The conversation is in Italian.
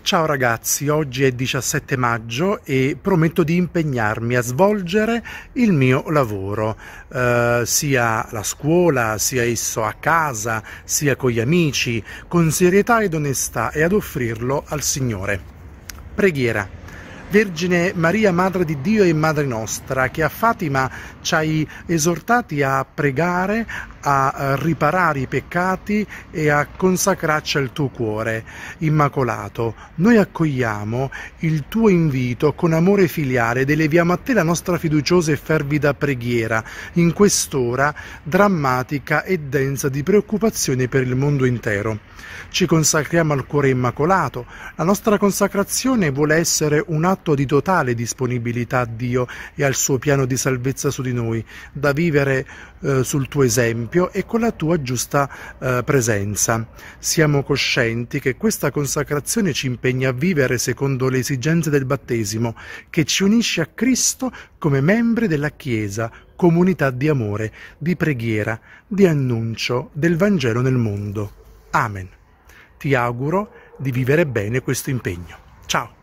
Ciao ragazzi, oggi è 17 maggio e prometto di impegnarmi a svolgere il mio lavoro, eh, sia la scuola, sia esso a casa, sia con gli amici, con serietà ed onestà e ad offrirlo al Signore. Preghiera. Vergine Maria, Madre di Dio e Madre nostra, che a Fatima ci hai esortati a pregare, a eh, riparare i peccati e a consacrarci al tuo cuore. Immacolato, noi accogliamo il tuo invito con amore filiale ed eleviamo a te la nostra fiduciosa e fervida preghiera in quest'ora drammatica e densa di preoccupazioni per il mondo intero. Ci consacriamo al cuore immacolato. La nostra consacrazione vuole essere un atto atto di totale disponibilità a Dio e al suo piano di salvezza su di noi, da vivere eh, sul tuo esempio e con la tua giusta eh, presenza. Siamo coscienti che questa consacrazione ci impegna a vivere secondo le esigenze del battesimo, che ci unisce a Cristo come membri della Chiesa, comunità di amore, di preghiera, di annuncio del Vangelo nel mondo. Amen. Ti auguro di vivere bene questo impegno. Ciao!